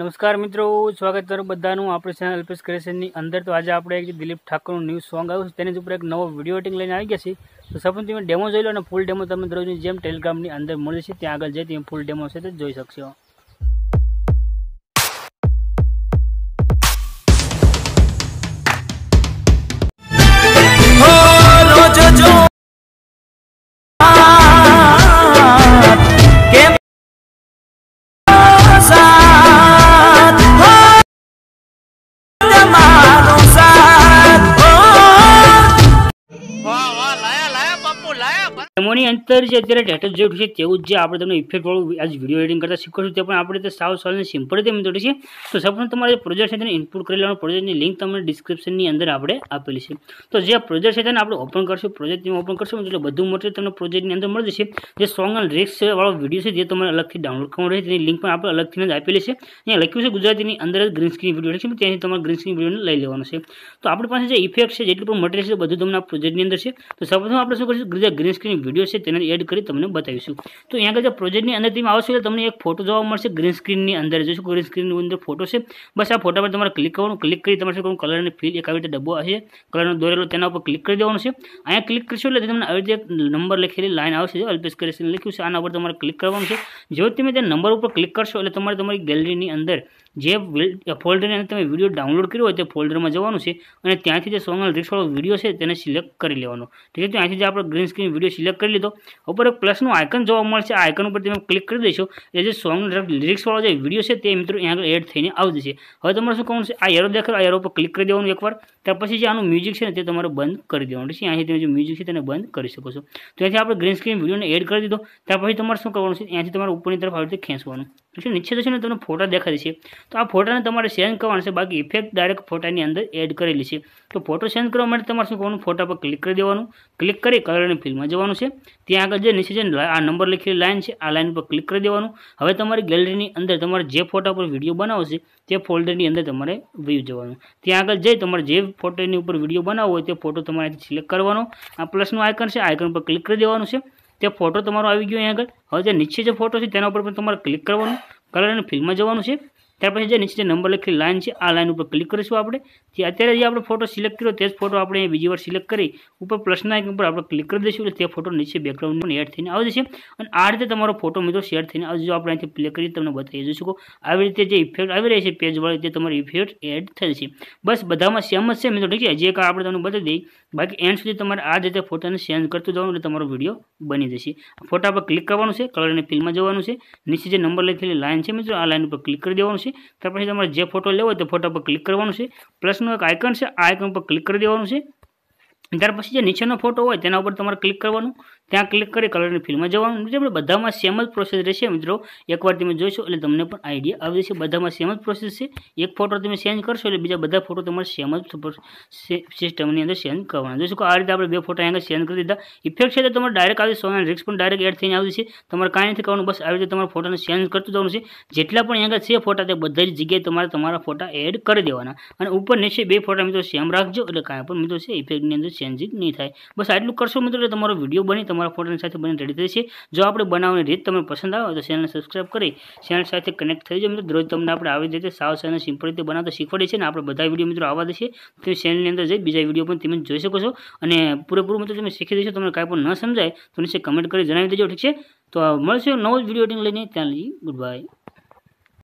નમસ્કાર મિત્રો સ્વાગત કરું બધાનું આપણી ચેનલ અલ્પેશ ક્રિએશનની અંદર તો આજે આપણે એક દિલીપ ઠાકોરનું ન્યૂ સોંગ આવ્યું છે તેની ઉપર એક નવો વિડીયો એટિંગ લઈને આવી ગયા છે તો સપોઝ તમે ડેમો જોઈ લો અને ફૂલ ડેમો તમે દરરોજની જેમ ટેલિગ્રામની અંદર મળે છે ત્યાં આગળ જઈ તમે ફૂલ ડેમો છે તે જોઈ શકશો મોની અંતર જેત્રા ડેટા જેડુ છે તે આજે આપણે તમને ઇફેક્ટ વાળો આજ વિડિયો એડિટિંગ કરતા શીખવશું તે પણ આપણે તો સાવ સરળ અને સિમ્પલ રીતે મિત્રો છે તો સૌ પ્રથમ તમારે જે પ્રોજેક્ટ છે તે ઇનપુટ કરી લેવાનું પડશે જેની લિંક તમને ડિસ્ક્રિપ્શનની અંદર આપણે આપેલી છે તો જે પ્રોજેક્ટ છે તેને આપણે ઓપન કરશું પ્રોજેક્ટમાં ઓપન કરશું એટલે બધું મટી તમને પ્રોજેક્ટની અંદર મળી જશે જે સોંગલ રીક્સ વાળો વિડિયો છે તે તમારે અલગથી ડાઉનલોડ કરવો રહે તેની લિંક પણ આપણે અલગથી જ આપેલી છે અહીં લખ્યું છે ગુજરાતીની અંદર જ ગ્રીન સ્ક્રીન વિડિયો છે એટલે ત્યાંથી તમારે ગ્રીન સ્ક્રીન વિડિયોને લઈ લેવાનો છે તો આપડે પાસે જે ઇફેક્ટ છે જેટલું મટીરિયલ બધું તમને પ્રોજેક્ટની અંદર છે તો સૌ પ્રથમ આપણે શું કરશું ગ્રીન સ્ક્રીન જો છે તેને એડ કરી તમે બતાવીશું તો અહીં આગળ જો પ્રોજેક્ટ ની અંદર થીમાં આવશે એટલે તમને એક ફોટો જોવામાં આવશે ગ્રીન સ્ક્રીન ની અંદર જો સ્ક્રીન ની અંદર ફોટો છે બસ આ ફોટો પર તમારે ક્લિક કરવાનું ક્લિક કરી તમારે કલર ની ફિલ એક આ રીતે ડબ્બો આવે છે કલર નો દોરેલો તેના ઉપર ક્લિક કરી દેવાનું છે અહીંયા ક્લિક કરશો એટલે તમને આ રીતે નંબર લખેલી લાઈન આવશે ઓલ્ફેશ કરેશન લખ્યું છે આના ઉપર તમારે ક્લિક કરવાનું છે જો તમે ત્યાં નંબર ઉપર ક્લિક કરશો એટલે તમારી ગેલેરી ની અંદર જે ફોલ્ડરની અંદર તમે વિડીયો ડાઉનલોડ કર્યો હોય તે ફોલ્ડરમાં જવાનું છે અને ત્યાંથી જે સોંગનો રિક્સવાળો વિડીયો છે તેને સિલેક્ટ કરી લેવાનો ઠીક છે ત્યાંથી જે આપણે ગ્રીન સ્ક્રીન વિડીયો સિલેક્ટ કરી લીધો ઉપર એક પ્લસનું આઇકન જોવા મળશે આઇકન ઉપર તમે ક્લિક કરી દેશો એટલે જે સોંગનો લિરિક્સવાળો જે વિડીયો છે તે મિત્રો અહીંયા આગળ એડ થઈને આવી જશે હવે તમારે શું કહું છે આ એરો દેખાડો આ એરો પર ક્લિક કરી દેવાનું એકવાર ત્યાર પછી જે આનું મ્યુઝિક છે ને તે તમારે બંધ કરી દેવાનું છે અહીંથી તમે જે મ્યુઝિક છે તેને બંધ કરી શકો છો ત્યાંથી આપણે ગ્રીન સ્ક્રીન વિડીયોને એડ કરી દીધો ત્યાર પછી તમારે શું કરવાનું છે ત્યાંથી તમારે ઉપરની તરફ આવી રીતે ખેંચવાનું છે નીચે તો છે ને તમને ફોટા દેખાય છે તો આ ફોટાને તમારે સેન્ડ કરવાના છે બાકી ઇફેક્ટ ડાયરેક્ટ ફોટાની અંદર એડ કરેલી છે તો ફોટો સેન્ડ કરવા માટે તમારે શું કરવાનું ફોટા પર ક્લિક કરી દેવાનું ક્લિક કરી કલરની ફિલ્ડમાં જવાનું છે ત્યાં આગળ જે નીચે છે આ નંબર લખેલી લાઇન છે આ લાઇન પર ક્લિક કરી દેવાનું હવે તમારી ગેલેરીની અંદર તમારે જે ફોટા પર વિડીયો બનાવો છે તે ફોલ્ડરની અંદર તમારે વ્યૂ જવાનું ત્યાં આગળ જઈ તમારે જે ફોટોની ઉપર વિડીયો બનાવવો હોય તે ફોટો તમારે સિલેક્ટ કરવાનો આ પ્લસનું આઇકન છે આઇકન પર ક્લિક કરી દેવાનું છે તે ફોટો તમારો આવી ગયો અહીં આગળ હવે જે નીચે જે ફોટો છે તેના ઉપર પણ તમારે ક્લિક કરવાનું કલર અને ફિલ્મમાં જવાનું છે ત્યાર પછી જે નીચે જે નંબર લખેલી લાઈન છે આ લાઈન ઉપર ક્લિક કરીશું આપણે જે અત્યારે જ આપણે ફોટો સિલેક્ટ કર્યો તેજ ફોટો આપણે બીજી વાર સિલેક્ટ કરી ઉપર પ્લસના આયકન પર આપણે ક્લિક કરી દેશું એટલે તે ફોટો નીચે બેકગ્રાઉન્ડમાં એડ થઈને આવી જશે અને આ રીતે તમારો ફોટો મિત્રો શેર થઈને આજે જો આપણે અહીંથી પ્લે કરીએ તમને બતાવીએ જો શકો આવી રીતે જે ઇફેક્ટ આવી રહી છે પેજ વાળી તે તમારી ઇફેક્ટ એડ થઈ જશે બસ બધામાં સહેમસ્ય મિત્રો ઠીક છે જે કા આપણે તમને બતાવી દી બાકી એન્સ થી તમારે આ જ રીતે ફોટાને ચેન્જ કરતા જવાનું એટલે તમારો વિડીયો બની જશે ફોટા પર ક્લિક કરવાનું છે કલર અને ફિલ્મમાં જવાનું છે નીચે જે નંબર લખેલી લાઈન છે મિત્રો આ લાઈન ઉપર ક્લિક કરી દેવાનું છે છે ત્યાર પછી તમારે જે ફોટો લેવો હોય તે ફોટો પર ક્લિક કરવાનું છે પ્લસનું એક આઇકન છે આ આઇકન પર ક્લિક કરી દેવાનું છે અંદર પછી જે નીચેનો ફોટો હોય તેના ઉપર તમારે ક્લિક કરવાનું ત્યાં ક્લિક કરી કલરની ફિલ્મમાં જવાનું એટલે બધામાં સેમલ પ્રોસેસ રહેશે મિત્રો એકવાર તમે જોજો એટલે તમને પણ આઈડિયા આવી જશે બધામાં સેમલ પ્રોસેસ છે એક ફોટો તમે ચેન્જ કરશો એટલે બીજા બધા ફોટો તમાર સેમલ સિસ્ટમની અંદર સેન્ડ કરવાનું જો સુકો આ રીતે આપણે બે ફોટા અહીંયા ચેન્જ કરી દીધા ઇફેક્ટ છે તો તમારે ડાયરેક્ટ આવી સોન અને રીક્સ પણ ડાયરેક્ટ એડ થઈને આવી જશે તમારે કંઈ નથી કરવાનું બસ આવી જ તમારા ફોટાને ચેન્જ કરતા જવાનું છે જેટલા પણ અહીંયા છે ફોટા તે બધાયની જગ્યાએ તમારે તમારો ફોટા એડ કરી દેવાના અને ઉપર નીચે બે ફોટા મિત્રો સેમ રાખજો એટલે કાય પણ મિત્રો છે ઇફેક્ટની અંદર ચેન્જ ઇ નહી થાય બસ આટલું કરશો મિત્રો તમારો વિડિયો બની તમારો ફોટો ને સાથે બની રેડી થઈ છે જો આપડે બનાવની રીત તમને પસંદ આવે તો ચેનલ ને સબ્સ્ક્રાઇબ કરી ચેનલ સાથે કનેક્ટ થઈ જજો મિત્રો રોજ તમને આપડે આવી દેજે સાવ સાના સિમ્પલ રીતે બનાતો શીખવાડી છે ને આપડે બધા વિડિયો મિત્રો આવા દેશે તો ચેનલ ની અંદર જ બીજા વિડિયો પણ તમે જોઈ શકો છો અને પૂરેપૂરો મિત્રો તમને શીખી દેજો તમને કઈ પણ ન સમજાય તો નીચે કમેન્ટ કરી જણાવી દેજો ઠીક છે તો મળશું નવજ વિડિયો લઈને ચેનલ ગુડબાય